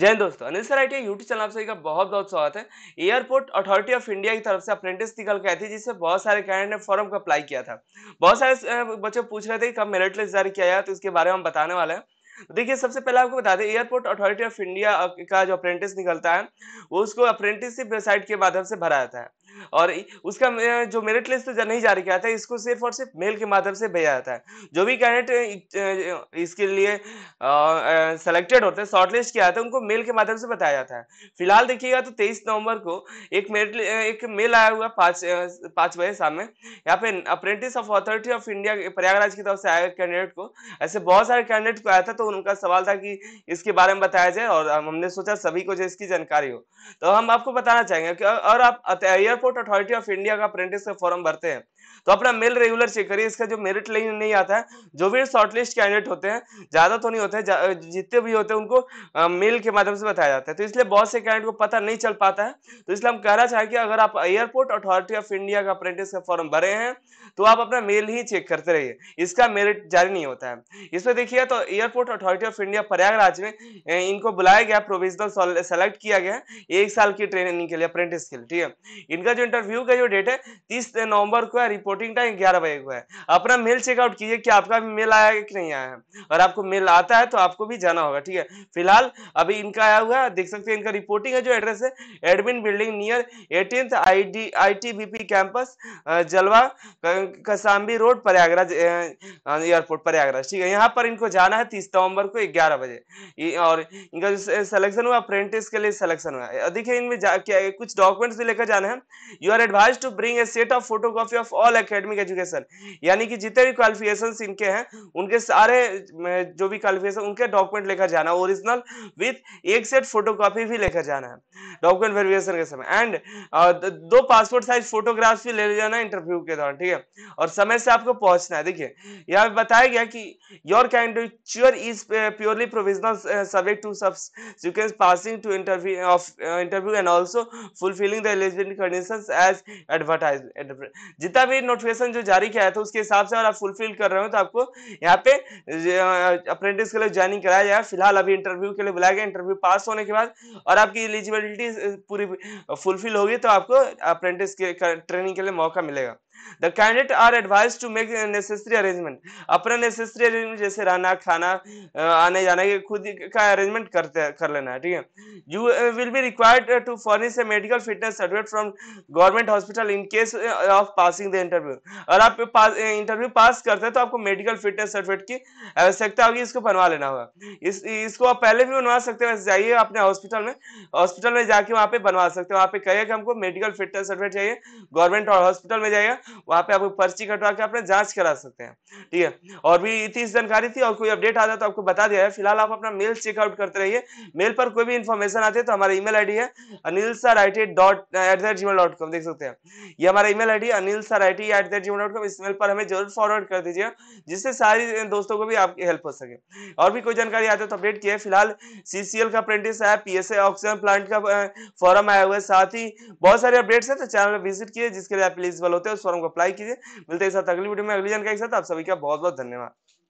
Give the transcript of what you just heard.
जय दोस्तों Anil sir I YouTube channel आप सभी का बहुत बहुत स्वागत है एयरपोर्ट अथॉरिटी ऑफ इंडिया की तरफ से अप्रेंटिस निकल के आई थी जिससे बहुत सारे कैंडिडेट ने फॉर्म का अप्लाई किया था बहुत सारे बच्चे पूछ रहे थे कब मेरिट लिस्ट जारी किया जाए तो इसके बारे में हम बताने वाले हैं देखिए सबसे पहले आपको बता दें एयरपोर्ट अथॉरिटी ऑफ इंडिया का जो अप्रेंटिस निकलता है वो उसको अप्रेंटिसशिप वेबसाइट के माध्यम से भरा जाता है और उसका जो मेरिट लिस्ट तो नहीं जारी किया था इसको सिर्फ और सिर्फ मेल के माध्यम से भेजा जाता है जो भी कैंडिडेट इसके लिए सेलेक्टेड होते हैं शॉर्टलिस्ट किया जाता है उनको मेल के माध्यम से बताया जाता है फिलहाल देखिएगा तो तेईस नवंबर को एक मेरिट एक मेल आया हुआ पाँच पाँच बजे शाम में यहाँ पे apprentice of authority of India Prayagraj की तरफ से आया कैंडिडेट को ऐसे बहुत सारे कैंडिडेट को आया था तो उनका सवाल था कि इसके बारे में बताया जाए और हमने सोचा सभी को जो इसकी जानकारी हो तो हम आपको बताना चाहेंगे और आप एयरपोर्ट अथॉरिटी ऑफ इंडिया का अप्रेंटिस फॉर्म भरते हैं तो अपना मेल रेगुलर चेक करिए इसका जो मेरिट लाइन नहीं आता है जो भी शॉर्टलिस्ट कैंडिडेट होते हैं ज़्यादा तो नहीं होते हैं जितने भी होते हैं उनको मेल के माध्यम से बताया जाता है तो इसलिए बहुत से कैंडिडेट को पता नहीं चल पाता है तो इसलिए हम कहना चाहें कि अगर आप एयरपोर्ट अथॉरिटी ऑफ इंडिया का अप्रेंटिस का फॉर्म भरे हैं तो आप अपना मेल ही चेक करते रहिए इसका मेरिट जारी नहीं होता है इसमें देखिए तो airport authority of India Prayagraj में इनको बुलाया गया प्रोविजनल सेलेक्ट किया गया एक साल की ट्रेनिंग के लिए अप्रेंटिस के लिए ठीक है इनका जो इंटरव्यू का जो डेट है तीस नवंबर को रिपोर्टिंग टाइम ग्यारह बजे को है अपना मेल चेकआउट कीजिए कि आपका भी मेल आया है कि नहीं आया है और आपको मेल आता है तो आपको भी जाना होगा ठीक है फिलहाल अभी इनका आया हुआ है देख सकते हैं इनका रिपोर्टिंग है जो एड्रेस है admin building near eighteen I D campus Jalwa Kasambi road Prayagraj airport Prayagraj ठीक है यहाँ पर इनको जाना है तीस नवम्बर को ग्यारह बजे और इनका जो सिलेक्शन हुआ अप्रेंटिस के लिए सिलेक्शन हुआ देखिए इनमें कुछ डॉक्यूमेंट्स भी लेकर जाना है you are advise to bring a set of photocopy of all academic education यानी कि जितने भी क्वालिफिकेशन इनके हैं उनके सारे जो भी क्वालिफिकेशन उनके डॉक्यूमेंट लेकर जाना ओरिजिनल विथ एक सेट फोटो भी लेकर जाना है डॉक्यूमेंट वेरिफिकेशन के समय एंड दो पासपोर्ट साइज फोटोग्राफ्स भी ले जाना इंटरव्यू के दौरान ठीक है और समय से आपको पहुंचना है देखिए यहाँ बताया गया कि your candidature is purely provisional subject to सब passing to interview of uh, interview and also fulfilling the eligibility conditions as advertised जितना भी नोटिफिकेशन जो जारी किया था तो उसके हिसाब से अगर आप फुलफिल कर रहे हो तो आपको यहाँ पे अप्रेंटिस के लिए ज्वाइनिंग कराया जाएगा फिलहाल अभी इंटरव्यू के लिए बुलाया गया इंटरव्यू पास होने के बाद और आपकी एलिजिबिलिटी पूरी फुलफिल होगी तो आपको अप्रेंटिस के ट्रेनिंग के लिए मौका मिलेगा the candidate are advise to make necessary arrangement अपना नेसेसरी अरेंजमेंट जैसे रहना खाना आने जाना ये खुद का अरेंजमेंट करते कर लेना है ठीक है you will be required to furnish a medical fitness certificate from government hospital in case of passing the interview अगर आप इंटरव्यू पास करते हैं तो आपको मेडिकल फिटनेस सर्टिफिकेट की आवश्यकता होगी इसको बनवा लेना होगा इस इसको आप पहले भी बनवा सकते हैं जाइए अपने हॉस्पिटल में हॉस्पिटल में जाके वहाँ पे बनवा सकते हैं वहाँ पे कहिए कि हमको मेडिकल फिटनेस सर्टिफिकेट चाहिए गवर्नमेंट हॉस्पिटल में जाइए वहाँ पे आपको पर्ची कटवा के अपने जांच करा सकते हैं ठीक है और भी इतनी जानकारी थी और कोई अपडेट आता तो आपको बता दिया है फिलहाल आप अपना मेल चेकआउट करते रहिए मेल पर कोई भी इन्फॉर्मेशन आती है तो हमारा ईमेल आईडी है Anil sir I T dot at the Gmail dot com देख सकते हैं ये हमारा email ID Anil sir I T at the Gmail dot com इस मेल पर हमें जरूर फॉरवर्ड कर दीजिए जिससे सारी दोस्तों को भी आपकी हेल्प हो सके और भी कोई जानकारी आती है तो अपडेट किया फिलहाल सीसीएल का अप्रेंटिस है पीएसए ऑक्सीजन प्लांट का फॉरम आया हुआ है साथ ही बहुत सारे अपडेट्स हैं तो चैनल विजिट किए जिसके लिए आप प्लीज बल होते हैं फॉर्म को अप्लाई कीजिए मिलते हैं साथ अगली वीडियो में अगली जानकारी के साथ आप सभी का बहुत बहुत धन्यवाद